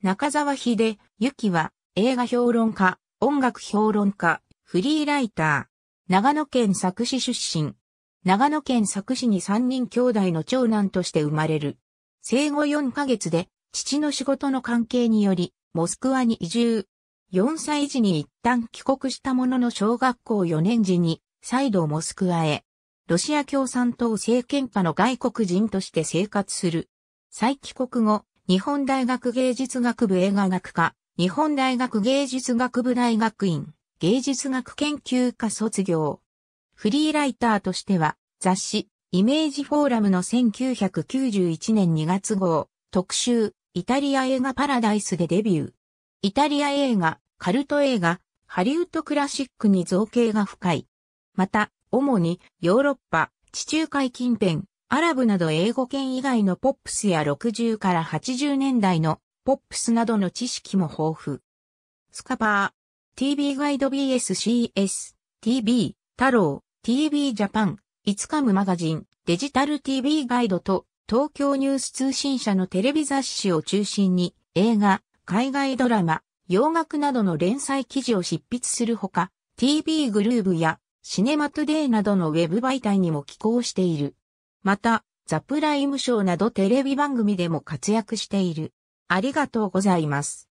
中沢秀、ゆきは、映画評論家、音楽評論家、フリーライター。長野県佐久市出身。長野県佐久市に3人兄弟の長男として生まれる。生後4ヶ月で、父の仕事の関係により、モスクワに移住。4歳時に一旦帰国したものの小学校4年時に、再度モスクワへ。ロシア共産党政権下の外国人として生活する。再帰国後、日本大学芸術学部映画学科、日本大学芸術学部大学院、芸術学研究科卒業。フリーライターとしては、雑誌、イメージフォーラムの1991年2月号、特集、イタリア映画パラダイスでデビュー。イタリア映画、カルト映画、ハリウッドクラシックに造形が深い。また、主にヨーロッパ、地中海近辺、アラブなど英語圏以外のポップスや60から80年代のポップスなどの知識も豊富。スカパー、TV ガイド BSCS、TV、太郎、TV ジャパン、いつかむマガジン、デジタル TV ガイドと東京ニュース通信社のテレビ雑誌を中心に映画、海外ドラマ、洋楽などの連載記事を執筆するほか、TV グルーブやシネマトゥデイなどのウェブ媒体にも寄稿している。また、ザ・プライム賞などテレビ番組でも活躍している。ありがとうございます。